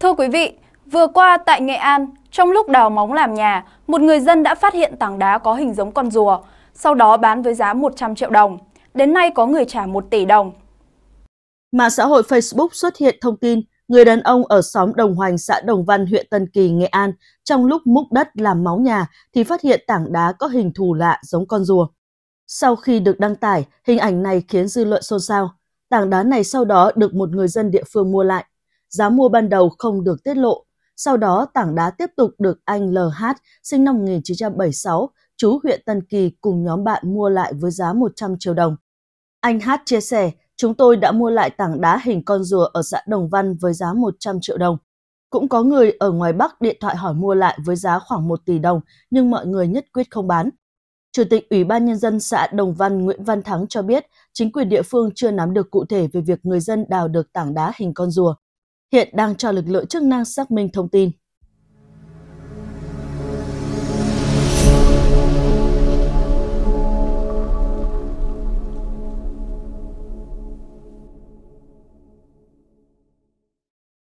Thưa quý vị, vừa qua tại Nghệ An, trong lúc đào móng làm nhà, một người dân đã phát hiện tảng đá có hình giống con rùa, sau đó bán với giá 100 triệu đồng. Đến nay có người trả 1 tỷ đồng. Mạng xã hội Facebook xuất hiện thông tin người đàn ông ở xóm Đồng Hoành, xã Đồng Văn, huyện Tân Kỳ, Nghệ An, trong lúc múc đất làm máu nhà thì phát hiện tảng đá có hình thù lạ giống con rùa. Sau khi được đăng tải, hình ảnh này khiến dư luận xôn xao. Tảng đá này sau đó được một người dân địa phương mua lại giá mua ban đầu không được tiết lộ. Sau đó, tảng đá tiếp tục được anh LH, sinh năm 1976, chú huyện Tân Kỳ cùng nhóm bạn mua lại với giá 100 triệu đồng. Anh Hát chia sẻ, chúng tôi đã mua lại tảng đá hình con rùa ở xã Đồng Văn với giá 100 triệu đồng. Cũng có người ở ngoài Bắc điện thoại hỏi mua lại với giá khoảng 1 tỷ đồng, nhưng mọi người nhất quyết không bán. Chủ tịch Ủy ban Nhân dân xã Đồng Văn Nguyễn Văn Thắng cho biết, chính quyền địa phương chưa nắm được cụ thể về việc người dân đào được tảng đá hình con rùa hiện đang cho lực lượng chức năng xác minh thông tin.